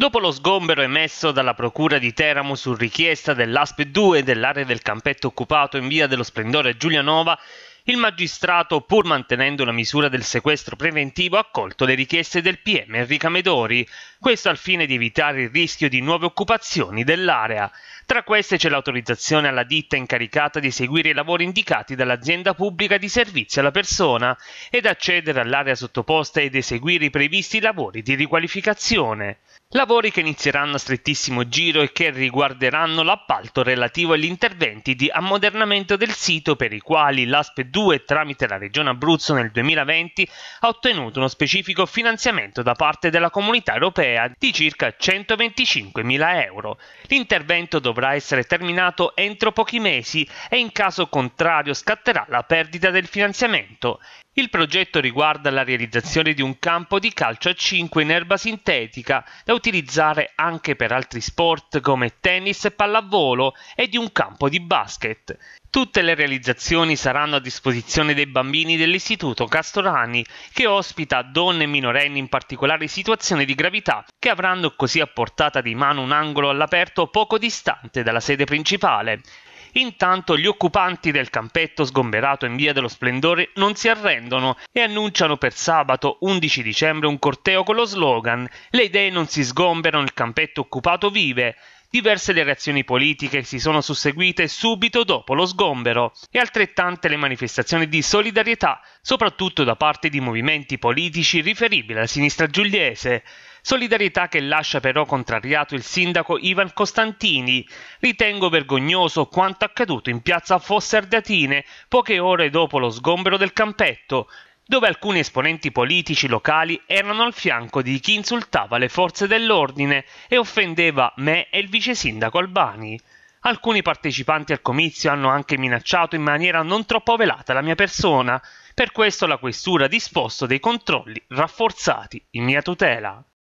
Dopo lo sgombero emesso dalla Procura di Teramo su richiesta dell'ASP 2 dell'area del campetto occupato in via dello Splendore Giulianova, il magistrato, pur mantenendo la misura del sequestro preventivo, ha accolto le richieste del PM Enrica Medori, questo al fine di evitare il rischio di nuove occupazioni dell'area. Tra queste c'è l'autorizzazione alla ditta incaricata di eseguire i lavori indicati dall'azienda pubblica di servizio alla persona ed accedere all'area sottoposta ed eseguire i previsti lavori di riqualificazione. Lavori che inizieranno a strettissimo giro e che riguarderanno l'appalto relativo agli interventi di ammodernamento del sito per i quali l'ASP 2002 tramite la Regione Abruzzo nel 2020 ha ottenuto uno specifico finanziamento da parte della Comunità Europea di circa 125.000 euro. L'intervento dovrà essere terminato entro pochi mesi e in caso contrario scatterà la perdita del finanziamento. Il progetto riguarda la realizzazione di un campo di calcio a 5 in erba sintetica da utilizzare anche per altri sport come tennis e pallavolo e di un campo di basket. Tutte le realizzazioni saranno a disposizione dei bambini dell'Istituto Castorani, che ospita donne e minorenni in particolari situazioni di gravità, che avranno così a portata di mano un angolo all'aperto poco distante dalla sede principale. Intanto gli occupanti del campetto sgomberato in via dello splendore non si arrendono e annunciano per sabato 11 dicembre un corteo con lo slogan Le idee non si sgomberano, il campetto occupato vive Diverse le reazioni politiche si sono susseguite subito dopo lo sgombero e altrettante le manifestazioni di solidarietà, soprattutto da parte di movimenti politici riferibili alla sinistra giuliese, solidarietà che lascia però contrariato il sindaco Ivan Costantini. Ritengo vergognoso quanto accaduto in piazza Fosse Fosserdatine poche ore dopo lo sgombero del campetto dove alcuni esponenti politici locali erano al fianco di chi insultava le forze dell'ordine e offendeva me e il vice sindaco Albani. Alcuni partecipanti al comizio hanno anche minacciato in maniera non troppo velata la mia persona, per questo la questura ha disposto dei controlli rafforzati in mia tutela.